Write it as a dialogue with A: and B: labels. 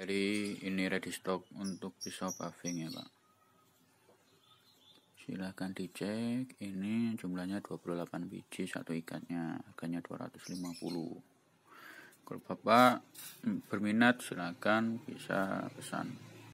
A: Jadi ini ready stock untuk pisau paving ya Pak. Silahkan dicek, ini jumlahnya 28 biji satu ikatnya, harganya 250. Kalau Bapak berminat silahkan
B: bisa pesan.